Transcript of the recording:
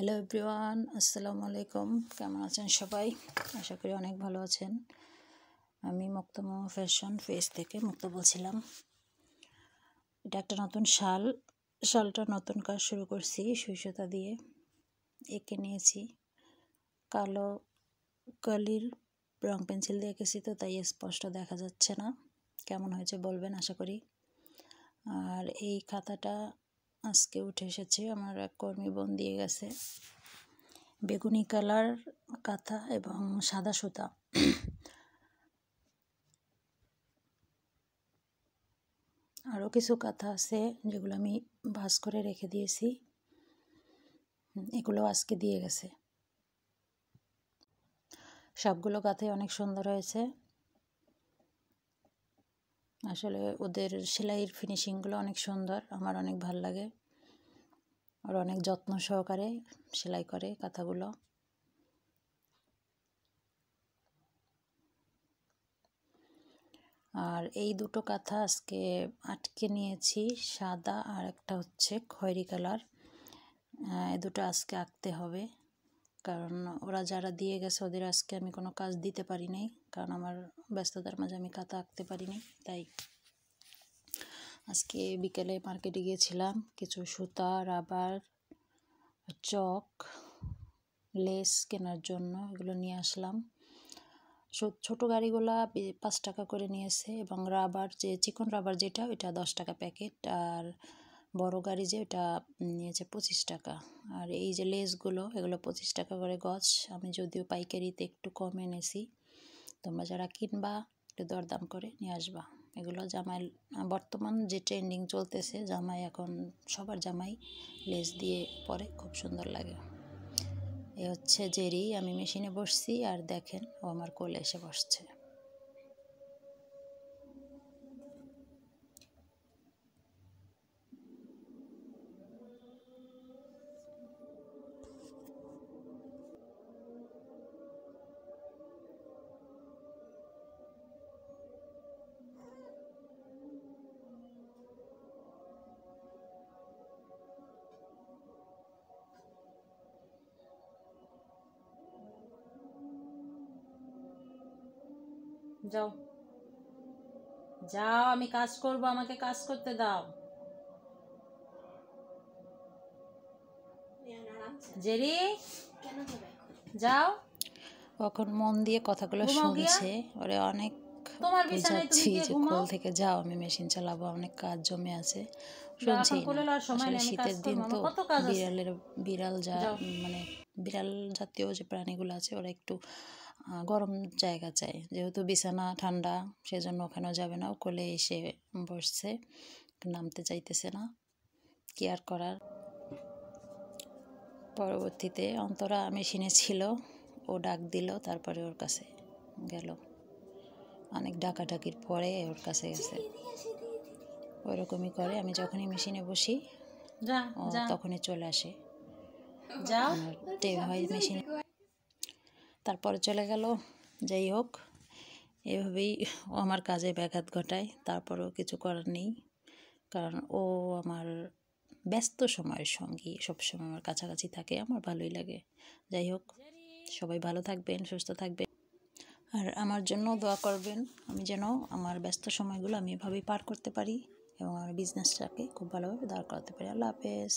hello everyone আসসালামু আলাইকুম কেমন আছেন সবাই আশা করি অনেক ভালো আছেন আমি মুক্তম ফ্যাশন ফেস থেকে মুক্ত বলছিলাম এটা একটা নতুন শাল শালটা নতুন কাজ শুরু করছি সুইসতা দিয়ে এঁকে নিয়েছি কালো কালির রং পেন্সিল দিয়ে এঁকেছি তো তাই স্পষ্ট দেখা যাচ্ছে না কেমন হয়েছে বলবেন আশা করি আর এই খাতাটা আজকে উঠে এসেছে আমার এক কর্মী বোন দিয়ে গেছে বেগুনি কালার কাঁথা এবং সাদা সুতা আরও কিছু কাঁথা আছে যেগুলো আমি ভাস করে রেখে দিয়েছি এগুলো আজকে দিয়ে গেছে সবগুলো কাঁথাই অনেক সুন্দর হয়েছে আসলে ওদের সেলাইয়ের ফিনিশিংগুলো অনেক সুন্দর আমার অনেক ভাল লাগে ওরা অনেক যত্ন সহকারে সেলাই করে কাঁথাগুলো আর এই দুটো কাঁথা আজকে আটকে নিয়েছি সাদা আর একটা হচ্ছে খয়রি কালার এই দুটো আজকে আঁকতে হবে কারণ ওরা যারা দিয়ে গেছে ওদের আজকে আমি কোনো কাজ দিতে পারি নাই কারণ আমার ব্যস্ততার মাঝে আমি কাতা আঁকতে পারিনি তাই আজকে বিকেলে মার্কেটে গিয়েছিলাম কিছু সুতা রাবার চক লেস কেনার জন্য এগুলো নিয়ে আসলাম ছোট গাড়িগুলা পাঁচ টাকা করে নিয়েছে এবং রাবার যে চিকন রাবার যেটা ওইটা দশ টাকা প্যাকেট আর বড় গাড়ি যে ওটা নিয়েছে পঁচিশ টাকা আর এই যে লেসগুলো এগুলো পঁচিশ টাকা করে গছ আমি যদিও পাইকারিতে একটু কম এনেছি তোমরা যারা কিনবা একটু দরদাম করে নিয়ে আসবা এগুলো জামাই বর্তমান যে ট্রেন্ডিং চলতেছে জামাই এখন সবার জামাই লেস দিয়ে পরে খুব সুন্দর লাগে এ হচ্ছে জেরি আমি মেশিনে বসছি আর দেখেন ও আমার কোলে এসে বসছে যাও যাও আমি কাজ করব আমাকে কাজ করতে দাও জেরি যাও কখন মন দিয়ে কথাগুলো শুনছে ওরে অনেক তোমার বিছানায় তুমি থেকে যাও আমি মেশিন চালাবো অনেক কাজ জমে আছে শুনছি আসলে শীতের দিন তো বিড়ালের বিড়াল যা মানে বিড়াল জাতীয় যে প্রাণীগুলো আছে ওরা একটু গরম জায়গা চায় যেহেতু বিছানা ঠান্ডা সেজন্য ওখানেও যাবে না কোলে এসে বসছে নামতে চাইতেছে না কেয়ার করার পরবর্তীতে অন্তরা আমি শুনেছিল ও ডাক দিল তারপরে ওর কাছে গেল অনেক ডাকাডাকির পরে ওর কাছে গেছে ওরকমই করে আমি যখনই মেশিনে বসি তখনই চলে আসে হয় মেশিনে তারপরে চলে গেল যাই হোক এভাবেই ও আমার কাজে ব্যাঘাত ঘটায় তারপরও কিছু করার নেই কারণ ও আমার ব্যস্ত সময়ের সঙ্গী সবসময় আমার কাছাকাছি থাকে আমার ভালোই লাগে যাই হোক সবাই ভালো থাকবেন সুস্থ থাকবেন আর আমার জন্য দোয়া করবেন আমি যেন আমার ব্যস্ত সময়গুলো আমি এভাবেই পার করতে পারি এবং আমার বিজনেসটাকে খুব ভালোভাবে দাঁড় করাতে পারি আল্লাহ হাফেজ